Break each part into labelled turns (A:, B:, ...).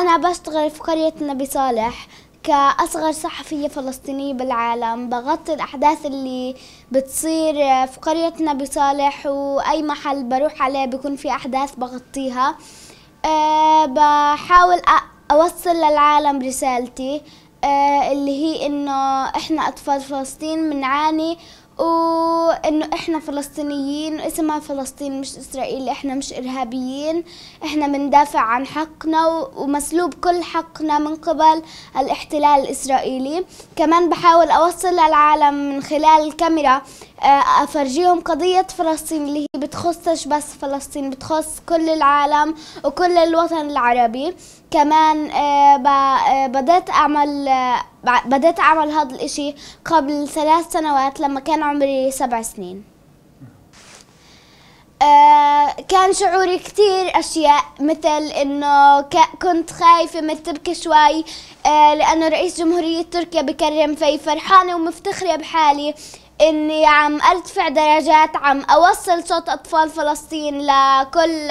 A: أنا بشتغل في قرية النبي صالح كأصغر صحفية فلسطينية بالعالم بغطي الأحداث اللي بتصير في قرية النبي صالح وأي محل بروح عليه بيكون في أحداث بغطيها أه بحاول أوصل للعالم رسالتي أه اللي هي إنه إحنا أطفال فلسطين بنعاني وانه احنا فلسطينيين اسمها فلسطين مش اسرائيل احنا مش ارهابيين احنا بندافع عن حقنا ومسلوب كل حقنا من قبل الاحتلال الاسرائيلي كمان بحاول اوصل للعالم من خلال الكاميرا آه، افرجيهم قضيه فلسطين اللي هي بتخصش بس فلسطين بتخص كل العالم وكل الوطن العربي كمان آه، آه، بدأت اعمل بدأت اعمل هذا الاشي قبل ثلاث سنوات لما كان عمري سبع سنين كان شعوري كتير أشياء مثل إنه كنت خايفة من التبكي شوي لأنه رئيس جمهورية تركيا بكرم في فرحانة ومفتخرة بحالي اني عم ارتفع درجات عم اوصل صوت اطفال فلسطين لكل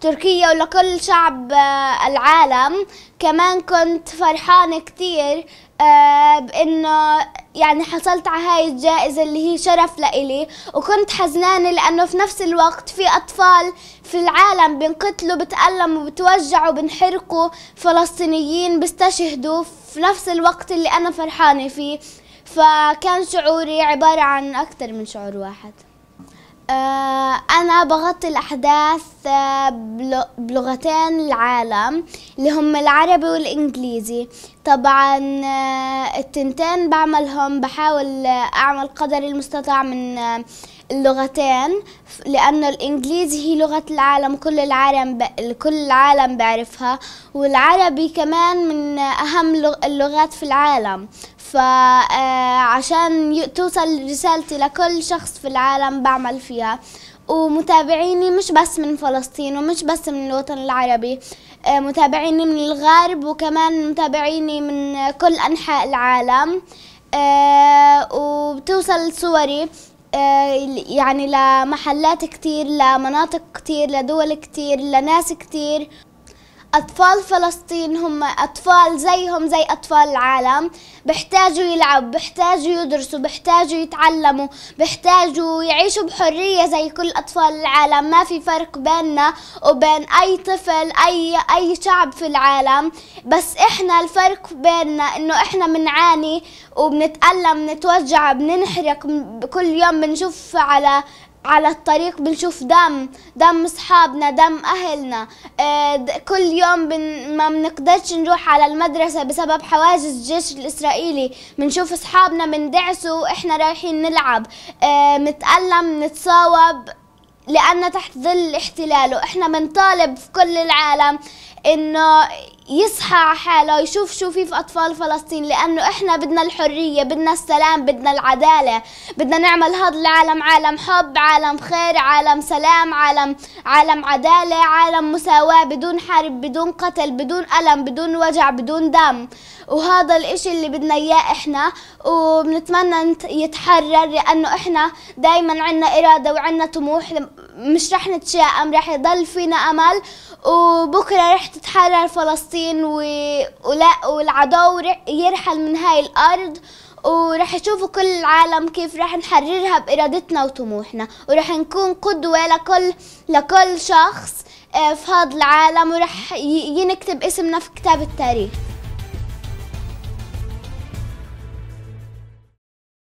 A: تركيا ولكل شعب آه، العالم كمان كنت فرحانه كتير آه، بانه يعني حصلت على هاي الجائزة اللي هي شرف لإلي وكنت حزنانة لأنه في نفس الوقت في أطفال في العالم بنقتلوا بتألموا بتوجعوا بنحرقوا فلسطينيين بيستشهدوا في نفس الوقت اللي أنا فرحانة فيه فكان شعوري عبارة عن أكثر من شعور واحد آه، أنا بغطي الأحداث آه، بلغتين العالم اللي هم العربي والإنجليزي طبعا آه، التنتين بعملهم بحاول أعمل قدر المستطاع من اللغتين لأنه الإنجليزي هي لغة العالم كل العالم ب... كل العالم بعرفها والعربي كمان من أهم اللغات في العالم فعشان آه، توصل رسالتي لكل شخص في العالم بعمل فيها ومتابعيني مش بس من فلسطين ومش بس من الوطن العربي آه، متابعيني من الغرب وكمان متابعيني من كل أنحاء العالم آه، وبتوصل صوري يعني لمحلات كتير لمناطق كتير لدول كتير لناس كتير أطفال فلسطين هم أطفال زيهم زي أطفال العالم بحتاجوا يلعب بحتاجوا يدرسوا بحتاجوا يتعلموا بحتاجوا يعيشوا بحرية زي كل أطفال العالم ما في فرق بيننا وبين أي طفل أي أي شعب في العالم بس إحنا الفرق بيننا إنه إحنا بنعاني وبنتألم بنتوجع بننحرق كل يوم بنشوف على على الطريق بنشوف دم دم اصحابنا دم اهلنا آه، كل يوم بن ما بنقدرش نروح على المدرسه بسبب حواجز الجيش الاسرائيلي بنشوف اصحابنا بندعسوا واحنا رايحين نلعب متالم آه، نتصاوب لأن تحت ظل الاحتلال وإحنا بنطالب في كل العالم انه يصحى على حاله يشوف شو في في اطفال فلسطين لانه احنا بدنا الحريه بدنا السلام بدنا العداله بدنا نعمل هذا العالم عالم حب عالم خير عالم سلام عالم عالم عداله عالم مساواه بدون حرب بدون قتل بدون الم بدون وجع بدون دم وهذا الاشي اللي بدنا اياه احنا وبنتمنى يتحرر لانه احنا دائما عندنا اراده وعندنا طموح مش رح نتشائم رح يضل فينا امل وبكره رح تتحرر فلسطين و... ولا والعدو يرحل من هاي الارض ورح يشوفوا كل العالم كيف رح نحررها بارادتنا وطموحنا ورح نكون قدوه لكل لكل شخص آه، في هذا العالم ورح ينكتب اسمنا في كتاب التاريخ